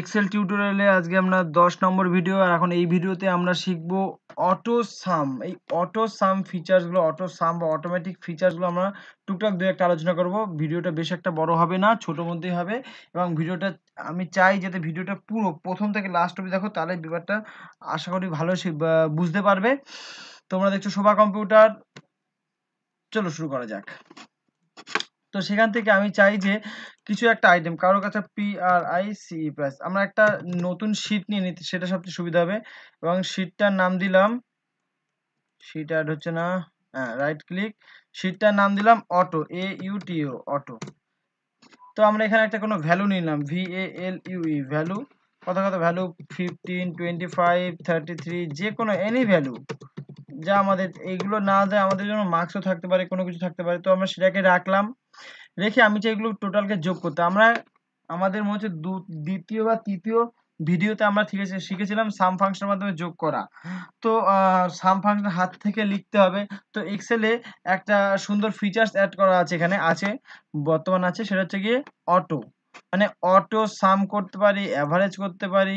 Excel টিউটোরিয়ালে আজকে আমরা 10 নম্বর ভিডিও আর এখন এই ভিডিওতে আমরা শিখব অটো সাম এই অটো সাম ফিচারসগুলো অটো সাম বা অটোমেটিক ফিচারসগুলো আমরা টুকটাক দু একটা আলোচনা করব ভিডিওটা বেশ একটা বড় হবে না ছোটোর মধ্যেই হবে এবং ভিডিওটা আমি চাই যাতে ভিডিওটা পুরো প্রথম থেকে লাস্ট অবধি দেখো তাহলে ব্যাপারটা আশা করি ভালো বুঝতে পারবে তোমরা দেখছো শোভা কম্পিউটার চলো শুরু করা যাক তো সেখান থেকে আমি চাই যে কিছু একটা আইটেম কারোর কাছে P R I C plus আমরা একটা নতুন শীট নিয়ে নিতে সেটা সবচেয়ে সুবিধা হবে এবং শীটটার নাম দিলাম শীট অ্যাড হচ্ছে না হ্যাঁ রাইট ক্লিক শীটটার নাম দিলাম অটো এ ইউটিও অটো তো আমরা এখানে একটা কোনো ভ্যালু নিলাম V A L U E value কথা কথা value fifteen twenty five thirty three যে কোনো এনি ভ্যালু যা আমাদের এগুলো না যায় আমাদের জন্য মার্কসও থাকতে পারে কোনো কিছু থাকতে পারে তো আমরা সেটাকে রাখলাম রেখে আমি চাই এগুলো টোটালকে যোগ করতে আমরা আমাদের মনে হচ্ছে দ্বিতীয় বা তৃতীয় ভিডিওতে আমরা ঠিক আছে শিখেছিলাম সাম ফাংশনের মাধ্যমে যোগ করা তো সাম ফাংশন হাত থেকে লিখতে হবে তো এক্সেলে একটা সুন্দর ফিচার্স অ্যাড করা আছে এখানে আছে বর্তমান আছে সেটা হচ্ছে গিয়ে অটো মানে অটো সাম করতে পারি অ্যাভারেজ করতে পারি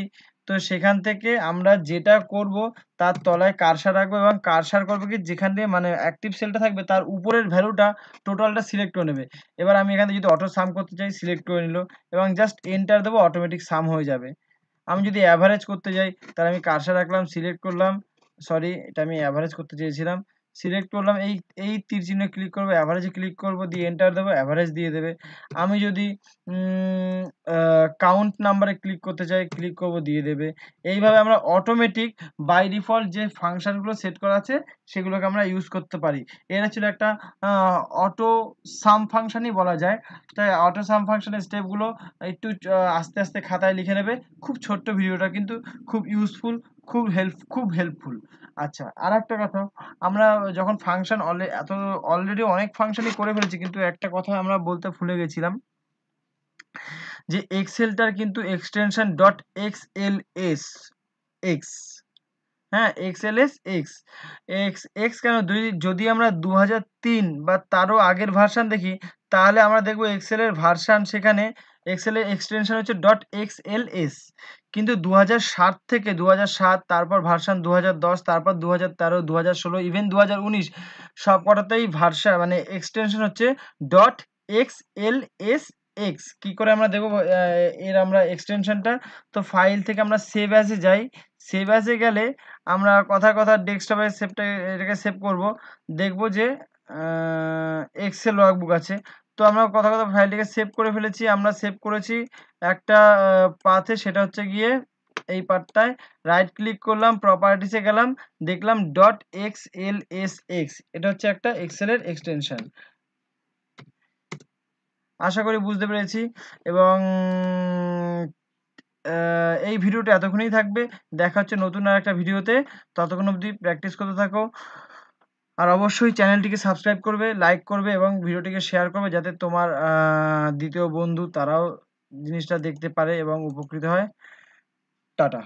তো সেখান থেকে আমরা যেটা করব তার তলায় কারসার রাখবো এবং কারসার করবো কি যেখান দিয়ে মানে অ্যাক্টিভ সেলটা থাকবে তার উপরের ভ্যালুটা টোটালটা সিলেক্ট করে নেবে এবার আমি এখানে যদি অটো সাম করতে চাই সিলেক্ট করে নিল এবং জাস্ট এন্টার দেবো অটোমেটিক সাম হয়ে যাবে আমি যদি অ্যাভারেজ করতে যাই তাহলে আমি কারসার রাখলাম সিলেক্ট করলাম সরি এটা আমি অ্যাভারেজ করতে চেয়েছিলাম সিলেক্ট করলাম এই এই তীর চিহ্নে ক্লিক করবো অ্যাভারেজে ক্লিক করব দিয়ে এন্টার দেবো অ্যাভারেজ দিয়ে দেবে আমি যদি কাউন্ট নাম্বারে ক্লিক করতে চাই ক্লিক করব দিয়ে দেবে এইভাবে আমরা অটোমেটিক বাই ডিফল্ট যে ফাংশানগুলো সেট করা আছে সেগুলোকে আমরা ইউজ করতে পারি এটা ছিল একটা অটো সাম ফাংশানই বলা যায় তাই অটো সাম ফাংশানের স্টেপগুলো একটু আস্তে আস্তে খাতায় লিখে নেবে খুব ছোট্ট ভিডিওটা কিন্তু খুব ইউজফুল খুব হেল্প খুব হেল্পফুল আচ্ছা আর একটা কথা আমরা যখন ফাংশন এত অলরেডি অনেক ফাংশনই করে ফেলেছি কিন্তু একটা কথা আমরা বলতে ভুলে গেছিলাম যে এক্সেলটার কিন্তু extension dot X L S X হ্যাঁ X L S X X X কেন দুই যদি আমরা দু বা তারও আগের ভার্সান দেখি তাহলে আমরা দেখবো এক্সেলের ভার্সান সেখানে এক্সেলের এক্সটেনশান হচ্ছে ডট এক্স এল এস কিন্তু দু থেকে দু তারপর ভার্সান দু তারপর দু হাজার তেরো দু হাজার ষোলো ইভেন দু হাজার উনিশ সব ভার্সান মানে এক্সটেনশান হচ্ছে dot X L S X কি করে আমরা দেখব এর আমরা এক্সটেনশনটা তো ফাইল থেকে আমরা সেভ অ্যাসে যাই সেভ অ্যাসে গেলে আমরা কথা কথা ডেস্কটপে সেভটা এটাকে সেভ করব দেখব যে এক্সেল লগবুক আছে তো আমরা কথা কথা ফাইলটিকে সেভ করে ফেলেছি আমরা সেভ করেছি একটা পাথে সেটা হচ্ছে গিয়ে এই পার্টটায় রাইট ক্লিক করলাম প্রপার্টিসে গেলাম দেখলাম dot X L S X এটা হচ্ছে একটা এক্সেলের এক্সটেনশান আশা করি বুঝতে পেরেছি এবং এই ভিডিওটা এতক্ষণেই থাকবে দেখা হচ্ছে নতুন আর একটা ভিডিওতে ততক্ষণ অবধি প্র্যাকটিস করতে থাকো আর অবশ্যই চ্যানেলটিকে সাবস্ক্রাইব করবে লাইক করবে এবং ভিডিওটিকে শেয়ার করবে যাতে তোমার দ্বিতীয় বন্ধু তারাও জিনিসটা দেখতে পারে এবং উপকৃত হয় টাটা